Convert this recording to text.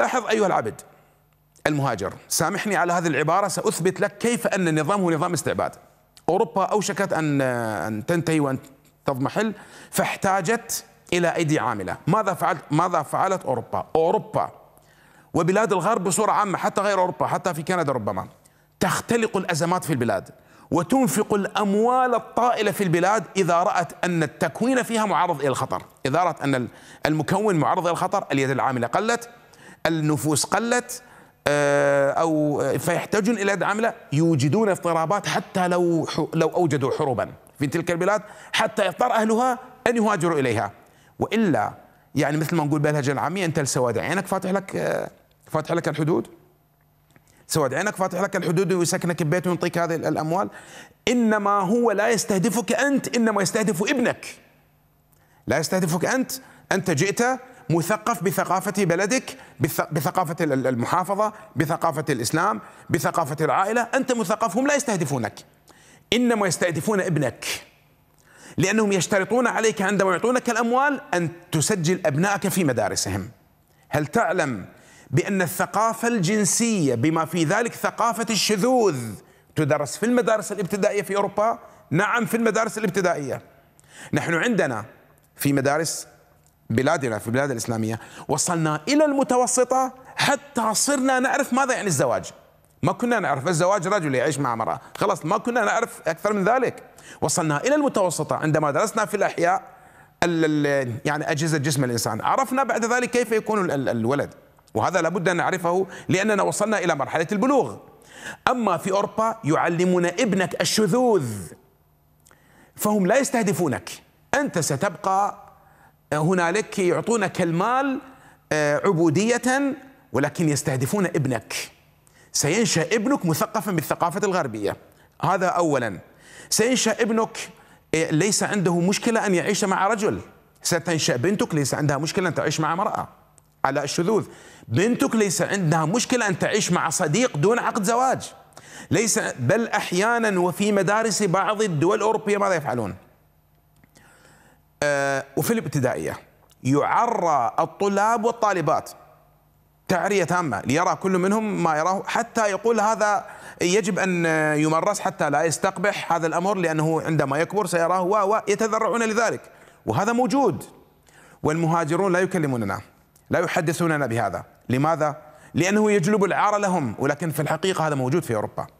لاحظ أيها العبد المهاجر سامحني على هذه العبارة سأثبت لك كيف أن النظام هو نظام استعباد أوروبا أوشكت أن أن تنتهي وأن تضمحل فاحتاجت إلى أيدي عاملة ماذا فعلت ماذا فعلت أوروبا أوروبا وبلاد الغرب بصورة عامة حتى غير أوروبا حتى في كندا ربما تختلق الأزمات في البلاد وتنفق الأموال الطائلة في البلاد إذا رأت أن التكوين فيها معرض إلى الخطر إذا رأت أن المكون معرض إلى الخطر اليد العاملة قلت النفوس قلت آه، او آه، فيحتاجون الى دعم لا يوجدون اضطرابات حتى لو لو اوجدوا حروبا في تلك البلاد حتى يضطر اهلها ان يهاجروا اليها والا يعني مثل ما نقول بالهجه العاميه انت السواد عينك فاتح لك آه، فاتح لك الحدود سواد عينك فاتح لك الحدود ويسكنك ببيته ويعطيك هذه الاموال انما هو لا يستهدفك انت انما يستهدف ابنك لا يستهدفك انت انت جئت مثقف بثقافة بلدك بثقافة المحافظة بثقافة الإسلام بثقافة العائلة أنت مثقف هم لا يستهدفونك إنما يستهدفون ابنك لأنهم يشترطون عليك عندما يعطونك الأموال أن تسجل أبنائك في مدارسهم هل تعلم بأن الثقافة الجنسية بما في ذلك ثقافة الشذوذ تدرس في المدارس الابتدائية في أوروبا نعم في المدارس الابتدائية نحن عندنا في مدارس بلادنا في البلاد الإسلامية وصلنا إلى المتوسطة حتى صرنا نعرف ماذا يعني الزواج ما كنا نعرف الزواج رجل يعيش مع امرأة خلاص ما كنا نعرف أكثر من ذلك وصلنا إلى المتوسطة عندما درسنا في الأحياء يعني أجهزة جسم الإنسان عرفنا بعد ذلك كيف يكون الولد وهذا لابد أن نعرفه لأننا وصلنا إلى مرحلة البلوغ أما في أوروبا يعلمون ابنك الشذوذ فهم لا يستهدفونك أنت ستبقى هنالك يعطونك المال آه، عبودية ولكن يستهدفون ابنك سينشأ ابنك مثقفا بالثقافة الغربية هذا أولا سينشأ ابنك آه، ليس عنده مشكلة أن يعيش مع رجل ستنشأ بنتك ليس عندها مشكلة أن تعيش مع امرأة على الشذوذ بنتك ليس عندها مشكلة أن تعيش مع صديق دون عقد زواج ليس بل أحيانا وفي مدارس بعض الدول الأوروبية ماذا يفعلون آه، وفي الابتدائية يعرى الطلاب والطالبات تعرية تامة ليرى كل منهم ما يراه حتى يقول هذا يجب أن يمرس حتى لا يستقبح هذا الأمر لأنه عندما يكبر سيراه ويتذرعون لذلك وهذا موجود والمهاجرون لا يكلموننا لا يحدثوننا بهذا لماذا؟ لأنه يجلب العار لهم ولكن في الحقيقة هذا موجود في أوروبا